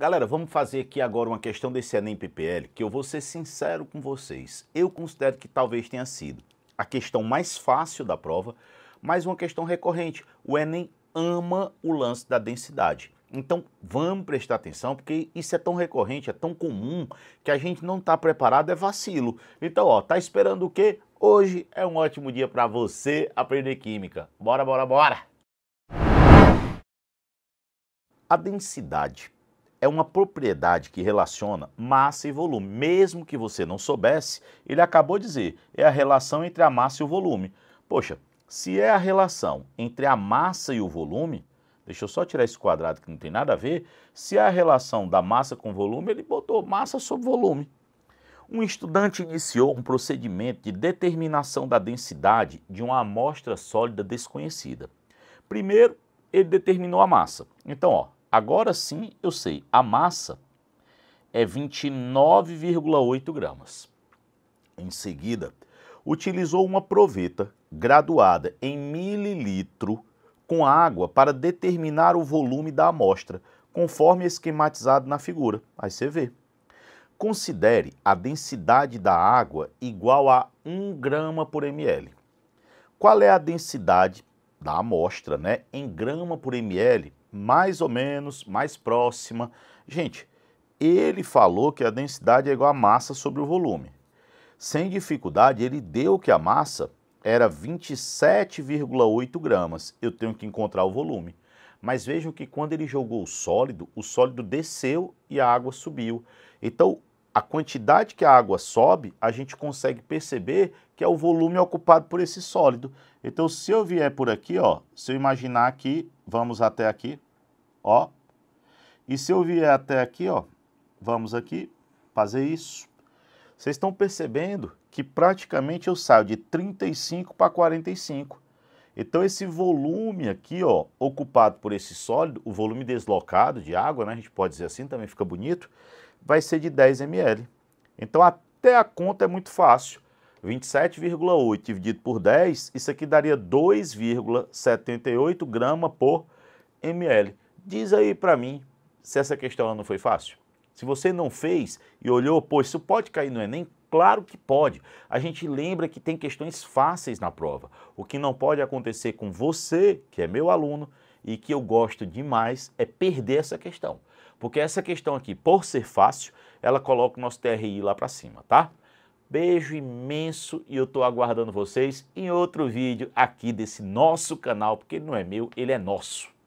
Galera, vamos fazer aqui agora uma questão desse Enem PPL, que eu vou ser sincero com vocês. Eu considero que talvez tenha sido a questão mais fácil da prova, mas uma questão recorrente. O Enem ama o lance da densidade. Então vamos prestar atenção, porque isso é tão recorrente, é tão comum, que a gente não está preparado, é vacilo. Então, ó, tá esperando o quê? Hoje é um ótimo dia para você aprender química. Bora, bora, bora! A densidade é uma propriedade que relaciona massa e volume. Mesmo que você não soubesse, ele acabou de dizer, é a relação entre a massa e o volume. Poxa, se é a relação entre a massa e o volume, deixa eu só tirar esse quadrado que não tem nada a ver, se é a relação da massa com volume, ele botou massa sobre volume. Um estudante iniciou um procedimento de determinação da densidade de uma amostra sólida desconhecida. Primeiro, ele determinou a massa. Então, ó, Agora sim eu sei, a massa é 29,8 gramas. Em seguida, utilizou uma proveta graduada em mililitro com água para determinar o volume da amostra, conforme esquematizado na figura. Aí você vê. Considere a densidade da água igual a 1 grama por ml. Qual é a densidade da amostra né, em grama por ml mais ou menos, mais próxima. Gente, ele falou que a densidade é igual a massa sobre o volume. Sem dificuldade, ele deu que a massa era 27,8 gramas. Eu tenho que encontrar o volume. Mas vejam que quando ele jogou o sólido, o sólido desceu e a água subiu. Então, a quantidade que a água sobe, a gente consegue perceber que é o volume ocupado por esse sólido. Então, se eu vier por aqui, ó, se eu imaginar aqui vamos até aqui, ó. E se eu vier até aqui, ó, vamos aqui, fazer isso. Vocês estão percebendo que praticamente eu saio de 35 para 45. Então esse volume aqui, ó, ocupado por esse sólido, o volume deslocado de água, né, a gente pode dizer assim, também fica bonito, vai ser de 10 ml. Então até a conta é muito fácil. 27,8 dividido por 10, isso aqui daria 2,78 grama por ml. Diz aí para mim se essa questão não foi fácil. Se você não fez e olhou, pô, isso pode cair no Enem? É claro que pode. A gente lembra que tem questões fáceis na prova. O que não pode acontecer com você, que é meu aluno e que eu gosto demais, é perder essa questão. Porque essa questão aqui, por ser fácil, ela coloca o nosso TRI lá para cima, tá? Beijo imenso e eu estou aguardando vocês em outro vídeo aqui desse nosso canal, porque ele não é meu, ele é nosso.